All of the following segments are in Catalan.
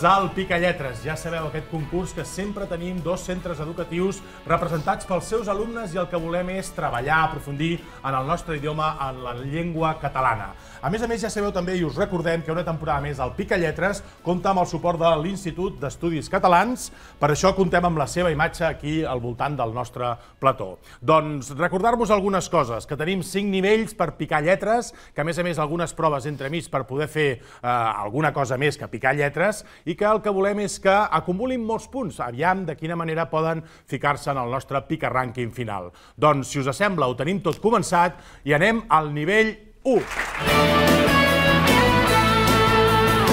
Casal Pica Lletres. Ja sabeu aquest concurs que sempre tenim dos centres educatius representats pels seus alumnes i el que volem és treballar, aprofundir en el nostre idioma, en la llengua catalana. A més a més, ja sabeu també i us recordem que una temporada més al Picalletres Lletres compta amb el suport de l'Institut d'Estudis Catalans. Per això comptem amb la seva imatge aquí al voltant del nostre plató. Doncs recordar-vos algunes coses, que tenim cinc nivells per picar lletres, que a més a més algunes proves entremig per poder fer eh, alguna cosa més que picar lletres, i que el que volem és que acumulin molts punts. Aviam de quina manera poden ficar-se en el nostre pica-rànquing final. Doncs, si us sembla, ho tenim tot començat i anem al nivell 1.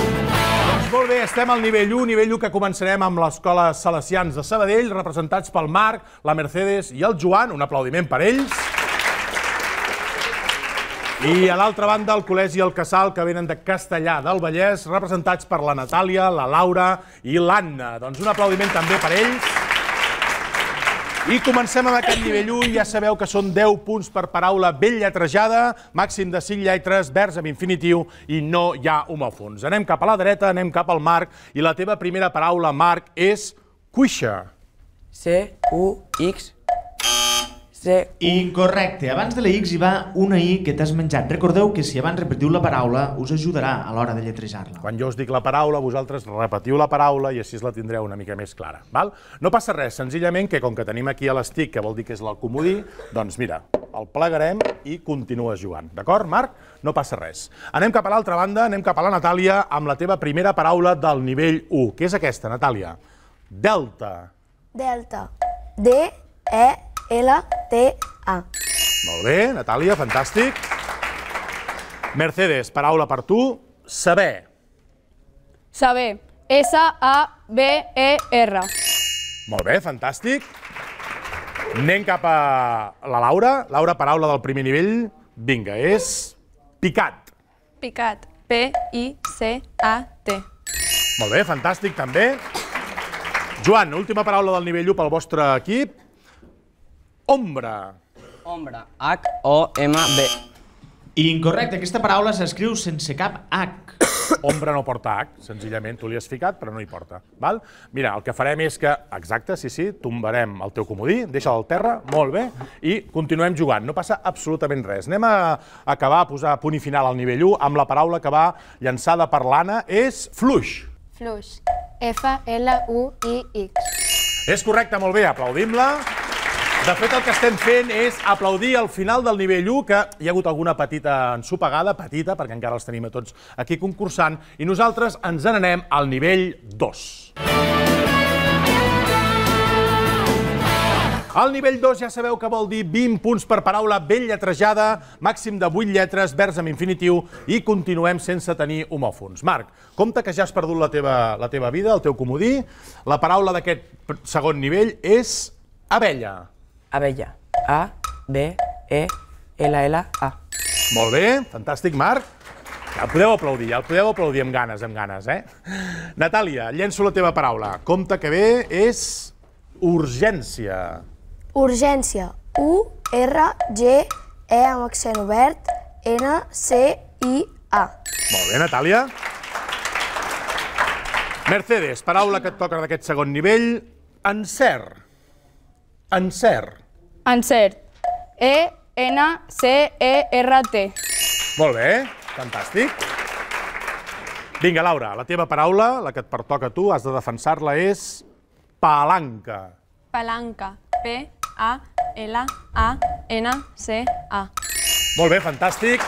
Doncs molt bé, estem al nivell 1, nivell 1 que començarem amb l'Escola Salesians de Sabadell, representats pel Marc, la Mercedes i el Joan. Un aplaudiment per ells. I a l'altra banda, el Col·legi i el Casal, que venen de Castellà del Vallès, representats per la Natàlia, la Laura i l'Anna. Doncs un aplaudiment també per ells. I comencem amb aquest nivell 1. Ja sabeu que són 10 punts per paraula ben lletrejada, màxim de 5 lletres, vers amb infinitiu i no hi ha homòfons. Anem cap a la dreta, anem cap al Marc, i la teva primera paraula, Marc, és cuixa. C-U-X Sí. Incorrecte. Abans de la X hi va una I que t'has menjat. Recordeu que si abans repetiu la paraula us ajudarà a l'hora de lletrejar-la. Quan jo us dic la paraula, vosaltres repetiu la paraula i així la tindreu una mica més clara. Val? No passa res, senzillament que com que tenim aquí l'estic, que vol dir que és l'alcomodí, doncs mira, el plegarem i continua jugant. D'acord, Marc? No passa res. Anem cap a l'altra banda, anem cap a la Natàlia amb la teva primera paraula del nivell 1. Què és aquesta, Natàlia? Delta. Delta. D-E-L-T-A. L-T-A. Molt bé, Natàlia, fantàstic. Mercedes, paraula per tu, saber. Saber, S-A-B-E-R. Molt bé, fantàstic. Anem cap a la Laura. Laura, paraula del primer nivell. Vinga, és picat. Picat, P-I-C-A-T. Molt bé, fantàstic també. Joan, última paraula del nivell 1 pel vostre equip. Ombra. Ombra. H-O-M-B. Incorrecte, aquesta paraula s'escriu sense cap H. Ombra no porta H, senzillament tu l'hi has ficat, però no hi porta. Val? Mira, el que farem és que, exacte, sí, sí, tombarem el teu comodí, deixa'l al terra, molt bé, i continuem jugant. No passa absolutament res. Anem a acabar, a posar punt i final al nivell 1 amb la paraula que va llançada per l'Anna, és fluix. Fluix. F-L-U-I-X. És correcte, molt bé, aplaudim-la. De fet, el que estem fent és aplaudir al final del nivell 1, que hi ha hagut alguna petita ensopegada, petita, perquè encara els tenim a tots aquí concursant, i nosaltres ens n'anem al nivell 2. Al nivell 2 ja sabeu que vol dir 20 punts per paraula ben lletrejada, màxim de 8 lletres, vers amb infinitiu, i continuem sense tenir homòfons. Marc, compte que ja has perdut la teva, la teva vida, el teu comodí. La paraula d'aquest segon nivell és abella abella. A, B, E, L, L, A. Molt bé, fantàstic, Marc. Ja el podeu aplaudir, ja el podeu aplaudir amb ganes, amb ganes, eh? Natàlia, llenço la teva paraula. Compte que bé és urgència. Urgència. U, R, G, E amb accent obert, N, C, I, A. Molt bé, Natàlia. Mercedes, paraula que et toca d'aquest segon nivell, encert. Encert. Encert. E-N-C-E-R-T. Molt bé, fantàstic. Vinga, Laura, la teva paraula, la que et pertoca a tu, has de defensar-la, és palanca. Palanca. P-A-L-A-N-C-A. Molt bé, fantàstic.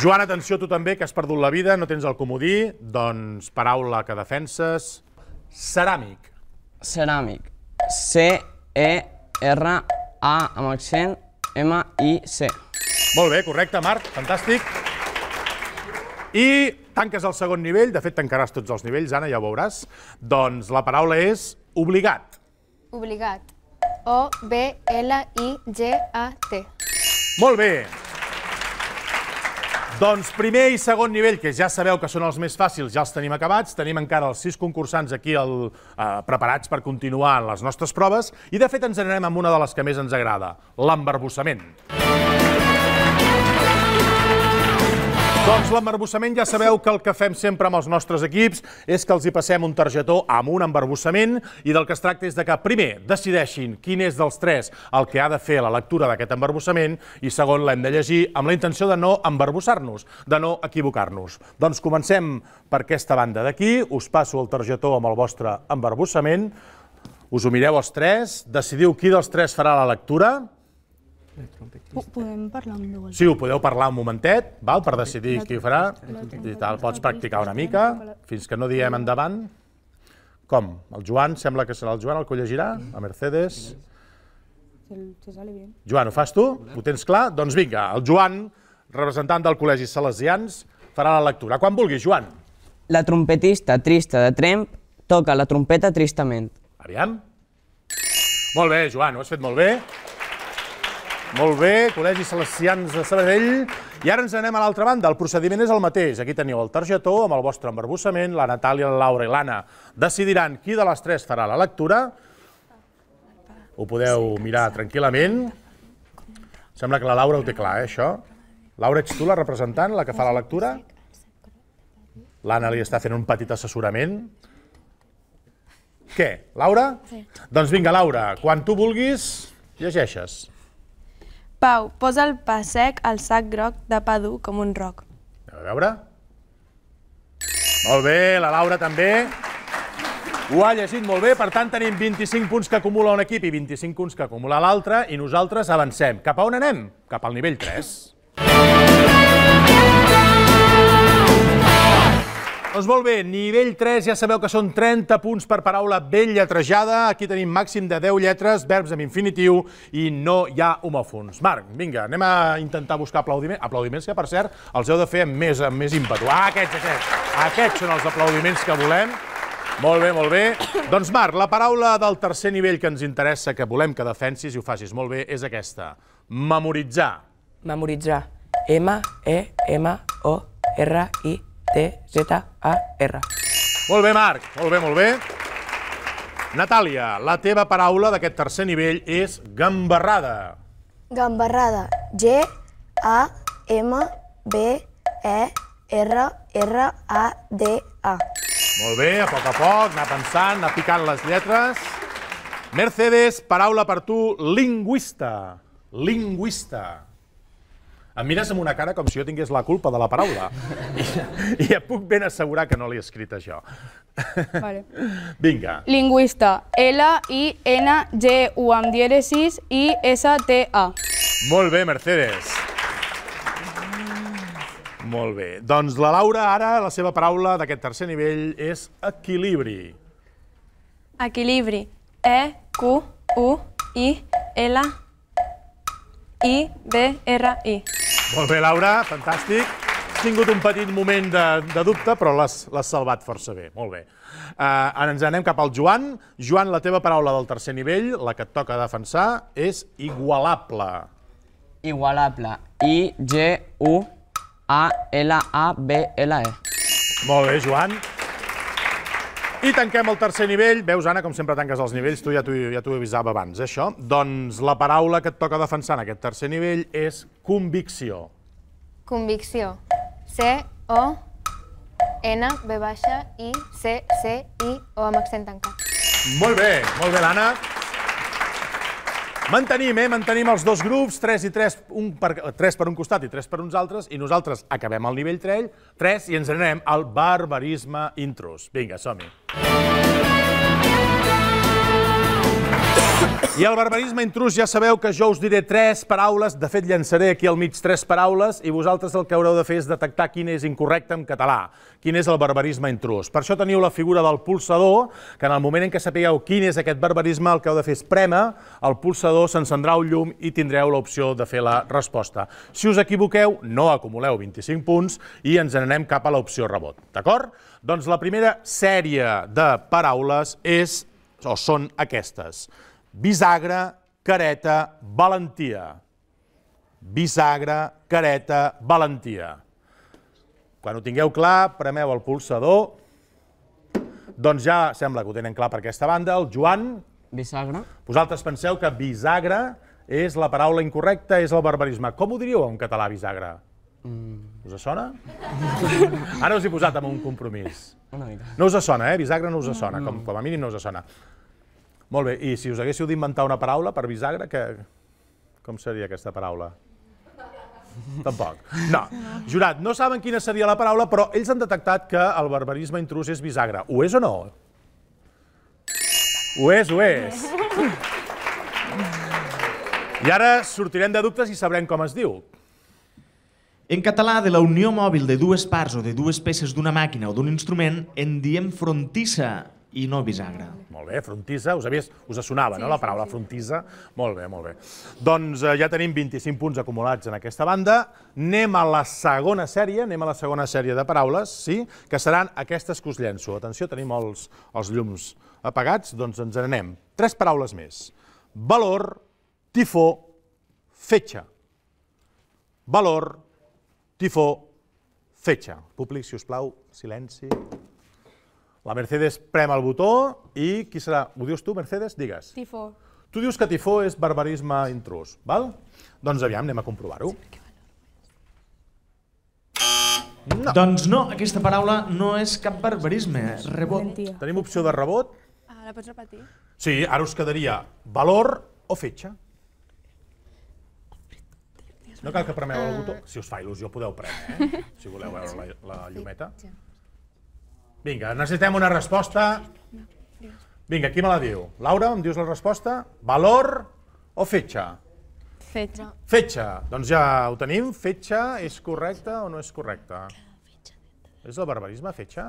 Joan, atenció, tu també, que has perdut la vida, no tens el comodí, doncs paraula que defenses, ceràmic. Ceràmic. C-E-R-A amb accent M-I-C. Molt bé, correcte, Marc, fantàstic. I tanques el segon nivell, de fet tancaràs tots els nivells, Anna, ja ho veuràs. Doncs la paraula és obligat. Obligat. O-B-L-I-G-A-T. Molt bé. Doncs primer i segon nivell, que ja sabeu que són els més fàcils, ja els tenim acabats. Tenim encara els sis concursants aquí el, eh, preparats per continuar en les nostres proves i, de fet, ens anirem amb una de les que més ens agrada, l'embarbussament. L'embarbussament. Doncs l'embarbussament ja sabeu que el que fem sempre amb els nostres equips és que els hi passem un targetó amb un embarbussament i del que es tracta és de que primer decideixin quin és dels tres el que ha de fer la lectura d'aquest embarbussament i segon l'hem de llegir amb la intenció de no embarbussar-nos, de no equivocar-nos. Doncs comencem per aquesta banda d'aquí, us passo el targetó amb el vostre embarbussament, us ho mireu els tres, decidiu qui dels tres farà la lectura Podem parlar amb veu Sí, ho podeu parlar un momentet, val, per decidir qui ho farà i tal. Pots practicar una mica, fins que no diem endavant. Com? El Joan, sembla que serà el Joan el que ho llegirà, a Mercedes. Joan, ho fas tu? Ho tens clar? Doncs vinga, el Joan, representant del Col·legi Salesians, farà la lectura. Quan vulguis, Joan. La trompetista trista de Tremp toca la trompeta tristament. Aviam. Molt bé, Joan, ho has fet molt bé. Molt bé, Col·legi Celestians de Sabadell. I ara ens anem a l'altra banda. El procediment és el mateix. Aquí teniu el targetó amb el vostre embarbussament, la Natàlia, la Laura i l'Anna decidiran qui de les tres farà la lectura. Ho podeu mirar tranquil·lament. Sembla que la Laura ho té clar, eh, això. Laura, ets tu la representant, la que fa la lectura? L'Anna li està fent un petit assessorament. Què, Laura? Doncs vinga, Laura, quan tu vulguis, llegeixes. Pau, posa el pa sec al sac groc de pa dur com un roc. A veure... Molt bé, la Laura també. Ho ha llegit molt bé, per tant tenim 25 punts que acumula un equip i 25 punts que acumula l'altre i nosaltres avancem. Cap a on anem? Cap al nivell 3. Doncs molt bé, nivell 3, ja sabeu que són 30 punts per paraula ben lletrejada. Aquí tenim màxim de 10 lletres, verbs amb infinitiu i no hi ha homòfons. Marc, vinga, anem a intentar buscar aplaudiments. Aplaudiments que, per cert, els heu de fer amb més, amb més ímpetu. Ah, aquests, aquests. Aquests són els aplaudiments que volem. Molt bé, molt bé. Doncs Marc, la paraula del tercer nivell que ens interessa, que volem que defensis i ho facis molt bé, és aquesta. Memoritzar. Memoritzar. m e m o r i z a r t-Z-A-R. Molt bé, Marc. Molt bé, molt bé. Natàlia, la teva paraula d'aquest tercer nivell és gambarrada. Gambarrada. G-A-M-B-E-R-R-A-D-A. E, molt bé, a poc a poc, anar pensant, anar picant les lletres. Mercedes, paraula per tu, lingüista. Lingüista. Em mires amb una cara com si jo tingués la culpa de la paraula. I, i et puc ben assegurar que no l'he escrit, això. Vale. Vinga. Lingüista. L-I-N-G-U amb dièresis i S-T-A. Molt bé, Mercedes. Molt bé. Doncs la Laura, ara, la seva paraula d'aquest tercer nivell és equilibri. Equilibri. E-Q-U-I-L-I. I-B-R-I. Molt bé, Laura, fantàstic. Has tingut un petit moment de, de dubte, però l'has salvat força bé. Molt bé. Uh, ara ens anem cap al Joan. Joan, la teva paraula del tercer nivell, la que et toca defensar, és igualable. Igualable. I-G-U-A-L-A-B-L-E. E. Molt bé, Joan. I tanquem el tercer nivell. Veus, Anna, com sempre tanques els nivells, tu ja t'ho ja avisava abans, eh, això. Doncs la paraula que et toca defensar en aquest tercer nivell és convicció. Convicció. C-O-N-V-I-C-C-I-O amb accent tancat. Molt bé, molt bé, l'Anna. Mantenim, eh? Mantenim els dos grups, 3 i 3, un per, 3 per un costat i 3 per uns altres, i nosaltres acabem al nivell 3, 3 i ens anem al barbarisme intrus. Vinga, som-hi. Música I el barbarisme intrus ja sabeu que jo us diré tres paraules, de fet llançaré aquí al mig tres paraules i vosaltres el que haureu de fer és detectar quin és incorrecte en català, quin és el barbarisme intrus. Per això teniu la figura del pulsador, que en el moment en què sapigueu quin és aquest barbarisme, el que heu de fer és prema, el pulsador s'encendrà un llum i tindreu l'opció de fer la resposta. Si us equivoqueu, no acumuleu 25 punts i ens n'anem cap a l'opció rebot, d'acord? Doncs la primera sèrie de paraules és o són aquestes. Bisagra, careta, valentia. Bisagra, careta, valentia. Quan ho tingueu clar, premeu el pulsador. Doncs ja sembla que ho tenen clar per aquesta banda. El Joan... Bisagra. Vosaltres penseu que bisagra és la paraula incorrecta, és el barbarisme. Com ho diríeu en català, bisagra? Mm. Us sona? Ara us he posat amb un compromís. Una mica. No us sona, eh? Bisagra no us sona, com, com a mínim no us sona. Molt bé, i si us haguéssiu d'inventar una paraula per bisagra, que... com seria aquesta paraula? Tampoc. No. Jurat, no saben quina seria la paraula, però ells han detectat que el barbarisme intrus és bisagra. Ho és o no? Ho és, ho és. I ara sortirem de dubtes i sabrem com es diu. En català, de la unió mòbil de dues parts o de dues peces d'una màquina o d'un instrument, en diem frontissa i no bisagra. Molt bé, frontissa, us, havies, us sonava, sí, no?, la paraula sí, frontissa. Molt bé, molt bé. Doncs eh, ja tenim 25 punts acumulats en aquesta banda. Anem a la segona sèrie, anem a la segona sèrie de paraules, sí?, que seran aquestes que us llenço. Atenció, tenim els, els llums apagats, doncs ens n'anem. Tres paraules més. Valor, tifó, fetge. Valor, tifó, fetge. Públic, si us plau, silenci. La Mercedes prem el botó i qui serà? Ho dius tu, Mercedes? Digues. Tifó. Tu dius que tifó és barbarisme intrus, val? Doncs aviam, anem a comprovar-ho. No. Doncs no, aquesta paraula no és cap barbarisme. Rebot. Tenim opció de rebot? Ah, la pots repetir? Sí, ara us quedaria valor o fetge. No cal que premeu el botó. Ah. Si us fa il·lusió, podeu premer, eh? si voleu veure la, la llumeta. Vinga, necessitem una resposta. Vinga, qui me la diu? Laura, em dius la resposta? Valor o fetge? Fetge. Fetge. Doncs ja ho tenim. Fetge és correcte o no és correcte? És el barbarisme, fetge?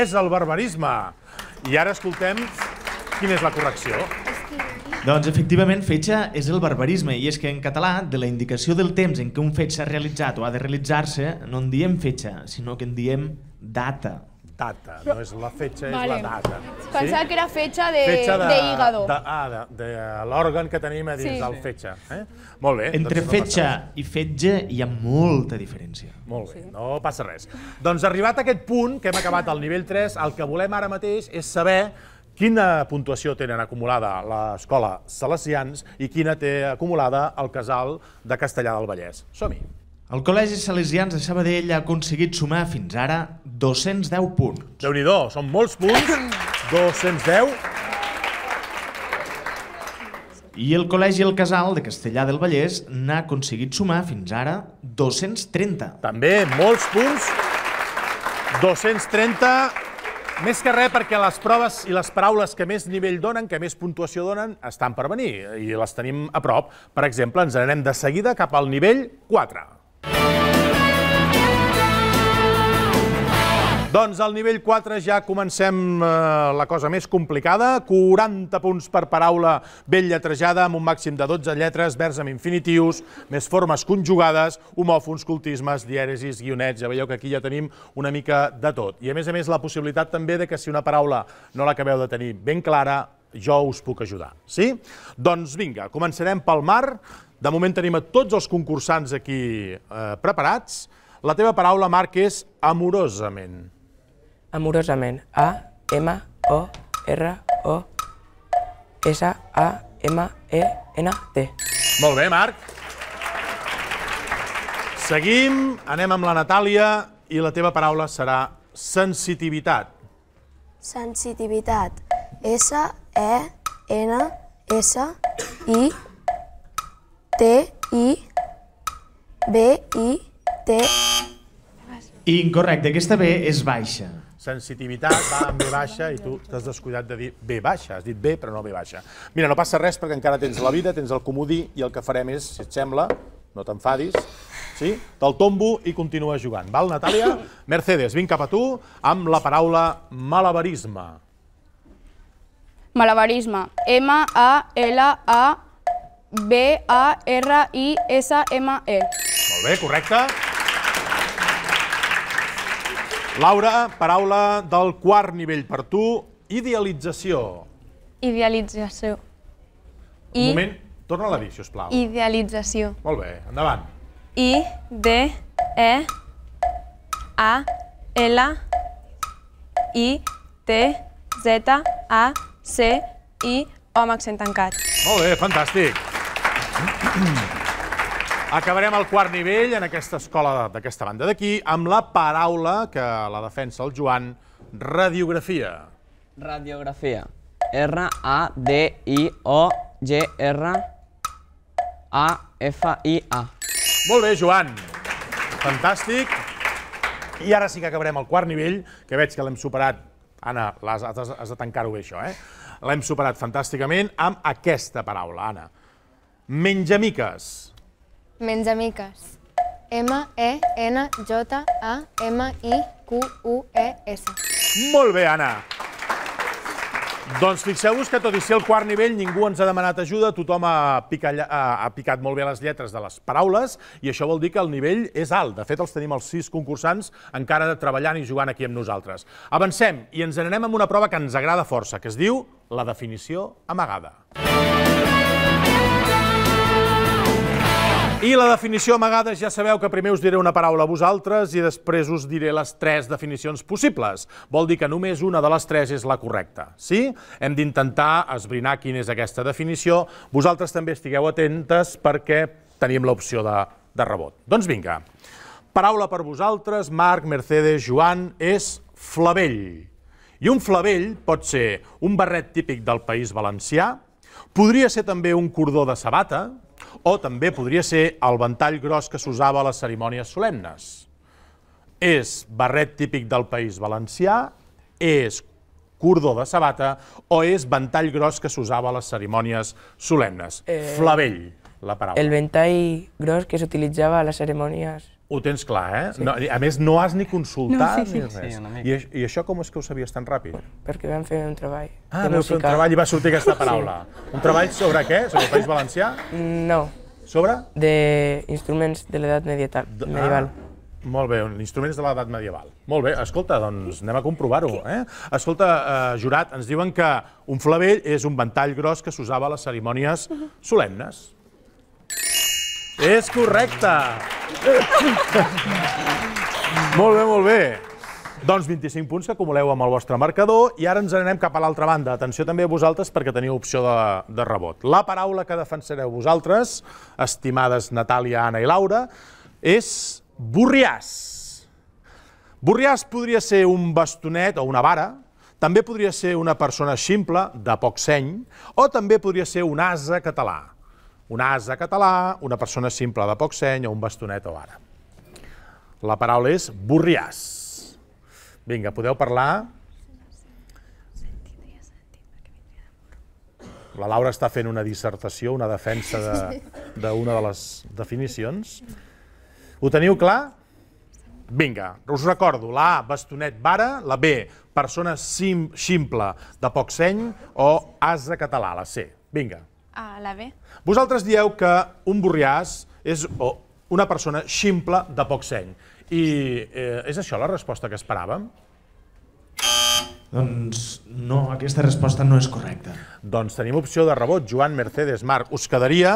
És el barbarisme. I ara escoltem quina és la correcció. Doncs efectivament fetge és el barbarisme i és que en català de la indicació del temps en què un fet s'ha realitzat o ha de realitzar-se no en diem fetge, sinó que en diem data data, no és la fetge, vale. és la data. Sí? que era fetge de, fetge de, de hígado. De, ah, de, de eh, l'òrgan que tenim a dins sí. del fetge. Eh? Molt bé. Doncs Entre doncs no i fetge hi ha molta diferència. Molt bé, sí. no passa res. Doncs arribat a aquest punt, que hem acabat al nivell 3, el que volem ara mateix és saber Quina puntuació tenen acumulada l'escola Salesians i quina té acumulada el casal de Castellà del Vallès? Som-hi. El Col·legi Salesians de Sabadell ha aconseguit sumar fins ara 210 punts. déu nhi són molts punts, 210. I el Col·legi El Casal de Castellà del Vallès n'ha aconseguit sumar fins ara 230. També molts punts, 230 més que res perquè les proves i les paraules que més nivell donen, que més puntuació donen, estan per venir i les tenim a prop. Per exemple, ens anem de seguida cap al nivell 4. Doncs al nivell 4 ja comencem eh, la cosa més complicada. 40 punts per paraula ben lletrejada, amb un màxim de 12 lletres, vers amb infinitius, més formes conjugades, homòfons, cultismes, dièresis, guionets. Ja veieu que aquí ja tenim una mica de tot. I a més a més la possibilitat també de que si una paraula no l'acabeu de tenir ben clara, jo us puc ajudar, sí? Doncs vinga, començarem pel mar. De moment tenim a tots els concursants aquí eh, preparats. La teva paraula, Marc, és amorosament amorosament. A, M, O, R, O, S, A, M, E, N, T. Molt bé, Marc. Seguim, anem amb la Natàlia i la teva paraula serà sensitivitat. Sensitivitat. S, E, N, S, I, T, I, B, I, T. Incorrecte, aquesta B és baixa sensitivitat va amb B baixa i tu t'has descuidat de dir B baixa, has dit B però no B baixa. Mira, no passa res perquè encara tens la vida, tens el comodí i el que farem és, si et sembla, no t'enfadis, sí? te'l tombo i continua jugant. Val, Natàlia? Mercedes, vinc cap a tu amb la paraula malabarisme. Malabarisme. M-A-L-A-B-A-R-I-S-M-E. Molt bé, correcte. Laura, paraula del quart nivell per tu, idealització. Idealització. I... Un moment, torna-la a dir, sisplau. Idealització. Molt bé, endavant. I, D, E, A, L, I, T, Z, A, C, I, o amb accent tancat. Molt bé, fantàstic. Acabarem el quart nivell, en aquesta escola d'aquesta banda d'aquí, amb la paraula que la defensa el Joan, radiografia. Radiografia. R-A-D-I-O-G-R-A-F-I-A. Molt bé, Joan. Fantàstic. I ara sí que acabarem el quart nivell, que veig que l'hem superat. Ana, has, has de tancar-ho bé, això, eh? L'hem superat fantàsticament amb aquesta paraula, Ana. Menjamiques. Menjamiques. M-E-N-J-A-M-I-Q-U-E-S. Molt bé, Anna. Doncs fixeu-vos que, tot i ser el quart nivell, ningú ens ha demanat ajuda, tothom ha, ha picat molt bé les lletres de les paraules i això vol dir que el nivell és alt. De fet, els tenim els sis concursants encara treballant i jugant aquí amb nosaltres. Avancem i ens n'anem amb una prova que ens agrada força, que es diu la definició amagada. I la definició amagada, ja sabeu que primer us diré una paraula a vosaltres i després us diré les tres definicions possibles. Vol dir que només una de les tres és la correcta, sí? Hem d'intentar esbrinar quina és aquesta definició. Vosaltres també estigueu atentes perquè tenim l'opció de, de rebot. Doncs vinga, paraula per vosaltres, Marc, Mercedes, Joan, és flavell. I un flavell pot ser un barret típic del País Valencià, Podria ser també un cordó de sabata, o també podria ser el ventall gros que s'usava a les cerimònies solemnes. És barret típic del País Valencià, és cordó de sabata o és ventall gros que s'usava a les cerimònies solemnes. Eh... Flavell la paraula. El ventall gros que s'utilitzava a les cerimònies. Ho tens clar, eh? Sí. No, a més, no has ni consultat no, sí, sí. ni res. Sí, I, I això com és que ho sabies tan ràpid? Perquè vam fer un treball ah, de un treball i va sortir aquesta paraula. Sí. Un treball sobre què? Sobre el País Valencià? No. Sobre? De instruments de l'edat ah, medieval. Ah. Molt bé, instruments de l'edat medieval. Molt bé, escolta, doncs anem a comprovar-ho. Eh? Escolta, eh, jurat, ens diuen que un flavell és un ventall gros que s'usava a les cerimònies mhm. solemnes. És correcte! molt bé, molt bé. Doncs 25 punts que acumuleu amb el vostre marcador i ara ens anem cap a l'altra banda. Atenció també a vosaltres perquè teniu opció de, de rebot. La paraula que defensareu vosaltres, estimades Natàlia, Anna i Laura, és burriàs. Burriàs podria ser un bastonet o una vara, també podria ser una persona ximple, de poc seny, o també podria ser un asa català un de català, una persona simple de poc seny o un bastonet o ara. La paraula és burriàs. Vinga, podeu parlar. La Laura està fent una dissertació, una defensa d'una de, una de les definicions. Ho teniu clar? Vinga, us recordo, la A, bastonet vara, la B, persona sim, ximple de poc seny o de català, la C. Vinga. A la B. Vosaltres dieu que un borriàs és una persona ximple de poc seny. I eh, és això la resposta que esperàvem? Doncs no, aquesta resposta no és correcta. Doncs tenim opció de rebot, Joan Mercedes Marc. Us quedaria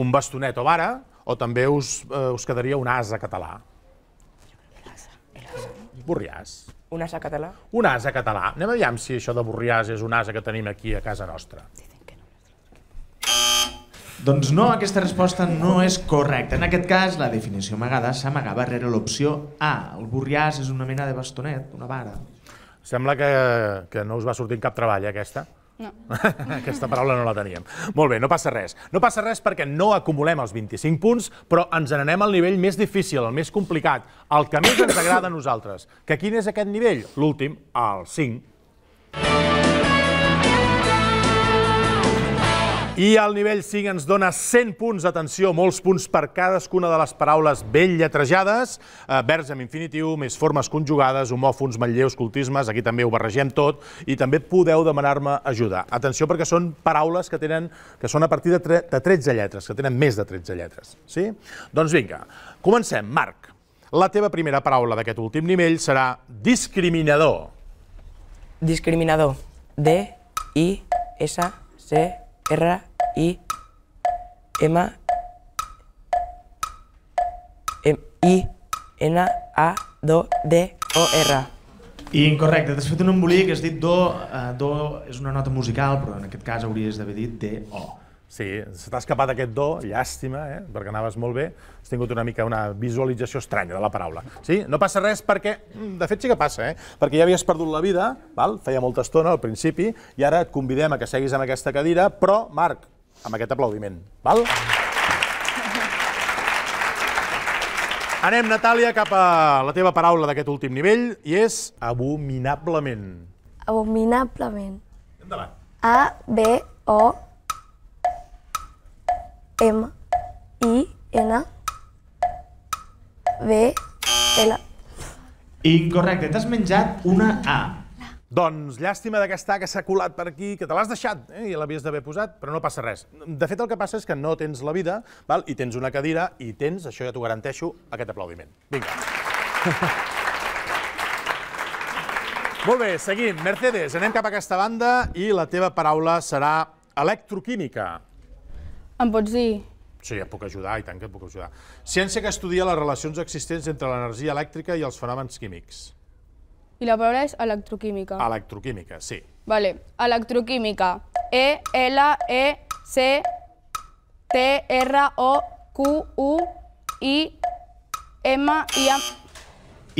un bastonet o vara o també us, eh, us quedaria un asa català? Borriàs. Un asa català? Un asa català. Anem aviam si això de Borriàs és un asa que tenim aquí a casa nostra. Sí. Doncs no, aquesta resposta no és correcta. En aquest cas, la definició amagada s'amagava rere l'opció A. El burriàs és una mena de bastonet, una vara. Sembla que, que no us va sortir cap treball, eh, aquesta. No. Aquesta paraula no la teníem. Molt bé, no passa res. No passa res perquè no acumulem els 25 punts, però ens n'anem al nivell més difícil, el més complicat, el que més ens agrada a nosaltres. Que quin és aquest nivell? L'últim, el 5. I al nivell 5 ens dona 100 punts, d'atenció, molts punts per cadascuna de les paraules ben lletrejades, eh, verbs amb infinitiu, més formes conjugades, homòfons, manlleus, cultismes, aquí també ho barregem tot, i també podeu demanar-me ajuda. Atenció, perquè són paraules que tenen que són a partir de, de 13 lletres, que tenen més de 13 lletres. Sí? Doncs vinga, comencem. Marc, la teva primera paraula d'aquest últim nivell serà discriminador. Discriminador. D-I-S-C-R-I. I, M, M I, N, A, D, D, O, R. I incorrecte, t'has fet un embolic, has dit do, uh, do és una nota musical, però en aquest cas hauries d'haver dit D, O. Sí, se t'ha escapat aquest do, llàstima, eh? perquè anaves molt bé, has tingut una mica una visualització estranya de la paraula. Sí? No passa res perquè, mm, de fet sí que passa, eh? perquè ja havies perdut la vida, val? feia molta estona al principi, i ara et convidem a que seguis en aquesta cadira, però, Marc, amb aquest aplaudiment. Val? Anem, Natàlia, cap a la teva paraula d'aquest últim nivell, i és abominablement. Abominablement. Endavant. A, B, O, M, I, N, B, L. Incorrecte, t'has menjat una A. Doncs llàstima d'aquesta que s'ha colat per aquí, que te l'has deixat eh? i l'havies d'haver posat, però no passa res. De fet, el que passa és que no tens la vida, val? i tens una cadira, i tens, això ja t'ho garanteixo, aquest aplaudiment. Vinga. Molt bé, seguim. Mercedes, anem cap a aquesta banda i la teva paraula serà electroquímica. Em pots dir Sí, et puc ajudar, i tant que et puc ajudar. Ciència que estudia les relacions existents entre l'energia elèctrica i els fenòmens químics. I la paraula és electroquímica. Electroquímica, sí. Vale, electroquímica. E-L-E-C-T-R-O-Q-U-I-M-I-A...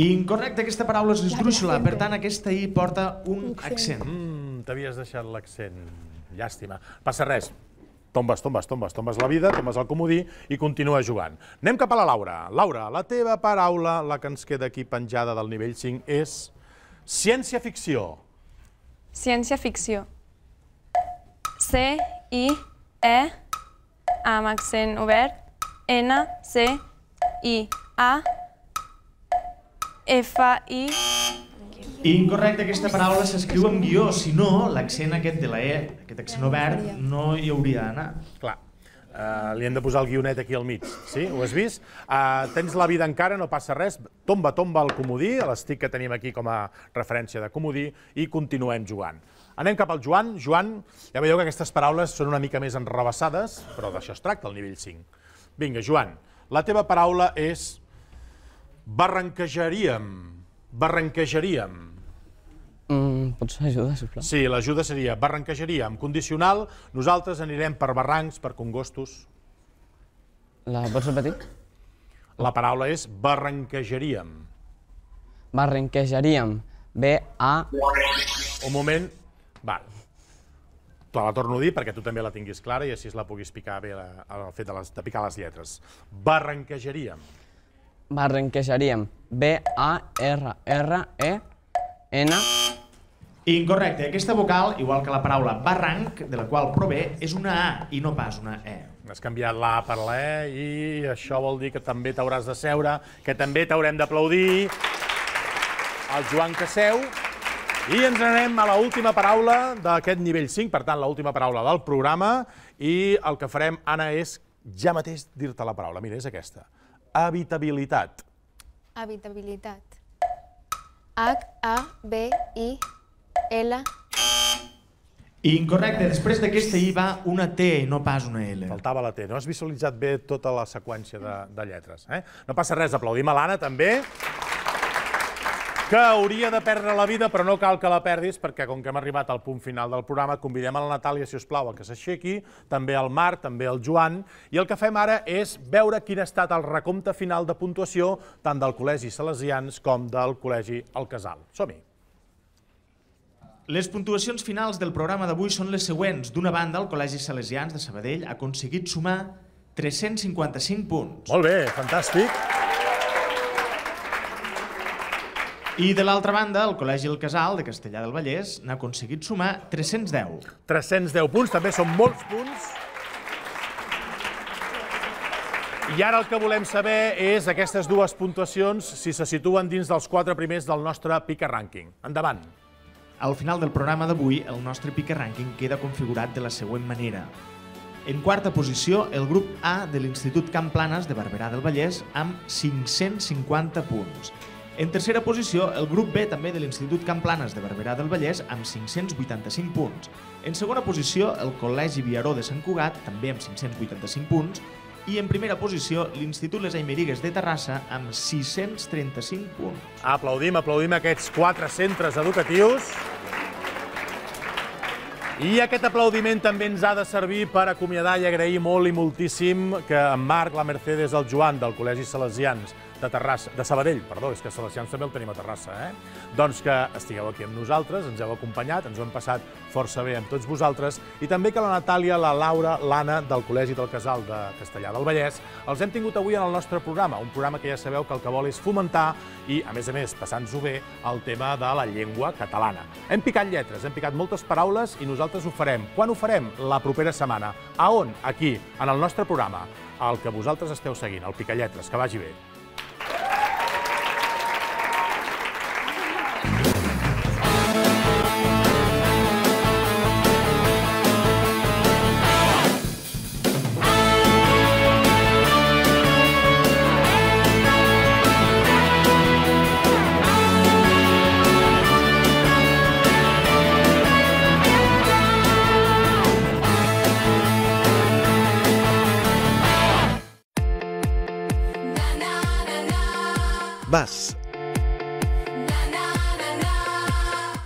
Incorrecte, aquesta paraula és esdrúixola, per tant, aquesta I porta un accent. Mm, T'havies deixat l'accent. Llàstima. Passa res. Tombes, tombes, tombes, tombes la vida, tombes el comodí i continua jugant. Anem cap a la Laura. Laura, la teva paraula, la que ens queda aquí penjada del nivell 5, és Ciència-ficció. Ciència-ficció. C-I-E amb accent obert, N-C-I-A, F-I... Incorrecte, aquesta paraula s'escriu amb guió, si no, l'accent aquest de la E, aquest accent obert, no hi hauria d'anar. Clar. Eh, li hem de posar el guionet aquí al mig, sí? Ho has vist? Uh, tens la vida encara, no passa res, tomba, tomba el comodí, l'estic que tenim aquí com a referència de comodí, i continuem jugant. Anem cap al Joan. Joan, ja veieu que aquestes paraules són una mica més enrebaçades, però d'això es tracta, el nivell 5. Vinga, Joan, la teva paraula és barranquejaríem, barranquejaríem. Mm, pots ajudar, sisplau? Sí, l'ajuda seria barranquejaria amb condicional, nosaltres anirem per barrancs, per congostos. La pots repetir? La paraula és barranquejaríem. Barranquejaríem. B-A... Un moment. Val. Te la torno a dir perquè tu també la tinguis clara i així la puguis picar bé la, el fet de, les, de picar les lletres. Barranquejaríem. Barranquejaríem. B-A-R-R-E-N... Incorrecte. Aquesta vocal, igual que la paraula barranc, de la qual prové, és una A i no pas una E. Has canviat l'A per la E i això vol dir que també t'hauràs de seure, que també t'haurem d'aplaudir el Joan Caseu. I ens anem a l'última paraula d'aquest nivell 5, per tant, l'última paraula del programa. I el que farem, Anna, és ja mateix dir-te la paraula. Mira, és aquesta. Habitabilitat. Habitabilitat. H-A-B-I-T L. Incorrecte, després d'aquesta hi va una T, no pas una L. Faltava la T, no has visualitzat bé tota la seqüència de, de lletres. Eh? No passa res, aplaudim a l'Anna també, que hauria de perdre la vida, però no cal que la perdis, perquè com que hem arribat al punt final del programa, convidem a la Natàlia, si us plau, a que s'aixequi, també al Marc, també al Joan, i el que fem ara és veure quin ha estat el recompte final de puntuació tant del Col·legi Salesians com del Col·legi El Casal. Som-hi! Les puntuacions finals del programa d'avui són les següents. D'una banda, el Col·legi Salesians de Sabadell ha aconseguit sumar 355 punts. Molt bé, fantàstic. I de l'altra banda, el Col·legi El Casal de Castellà del Vallès n'ha aconseguit sumar 310. 310 punts, també són molts punts. I ara el que volem saber és aquestes dues puntuacions si se situen dins dels quatre primers del nostre pica rànquing. Endavant. Endavant. Al final del programa d'avui, el nostre pica rànquing queda configurat de la següent manera. En quarta posició, el grup A de l'Institut Camp Planes de Barberà del Vallès amb 550 punts. En tercera posició, el grup B també de l'Institut Camp Planes de Barberà del Vallès amb 585 punts. En segona posició, el Col·legi Viaró de Sant Cugat, també amb 585 punts i en primera posició l'Institut Les Aimerigues de Terrassa amb 635 punts. Aplaudim, aplaudim aquests quatre centres educatius. I aquest aplaudiment també ens ha de servir per acomiadar i agrair molt i moltíssim que en Marc, la Mercedes, el Joan del Col·legi Salesians, de Terrassa, de Sabadell, perdó, és que Salesians també el tenim a Terrassa, eh? Doncs que estigueu aquí amb nosaltres, ens heu acompanyat, ens ho hem passat força bé amb tots vosaltres, i també que la Natàlia, la Laura, l'Anna del Col·legi del Casal de Castellà del Vallès els hem tingut avui en el nostre programa, un programa que ja sabeu que el que vol és fomentar i, a més a més, passant-nos-ho bé, el tema de la llengua catalana. Hem picat lletres, hem picat moltes paraules i nosaltres ho farem. Quan ho farem? La propera setmana. A on? Aquí, en el nostre programa el que vosaltres esteu seguint, el Picalletres. Que vagi bé.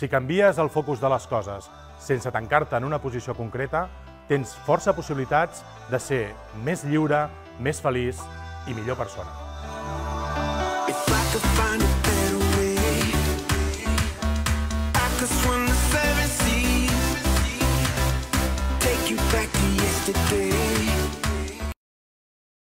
Si canvies el focus de les coses sense tancar-te en una posició concreta, tens força possibilitats de ser més lliure, més feliç i millor persona. take you back to yesterday